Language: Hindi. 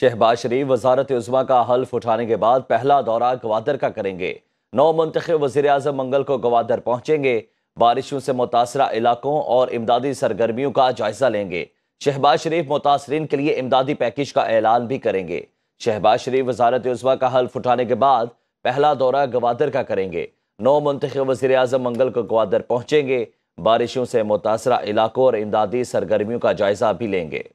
शहबाज शरीफ वजारत उजमा का हल्फ उठाने के बाद पहला दौरा गवादर का करेंगे नौ मंतख वजीर अजम मंगल को गवादर पहुंचेंगे बारिशों से मुतासर इलाकों और इमदादी सरगर्मियों का जायजा लेंगे शहबाज शरीफ मुतासरीन के लिए इमदादी पैकेज का ऐलान भी करेंगे शहबाज शरीफ वजारत उजमा का हल्फ उठाने के बाद पहला दौरा गवादर का करेंगे नौ मंतख वजी अजम मंगल को गवादर पहुंचेंगे बारिशों से मुतासर इलाकों और इमदादी सरगर्मियों का जायजा भी लेंगे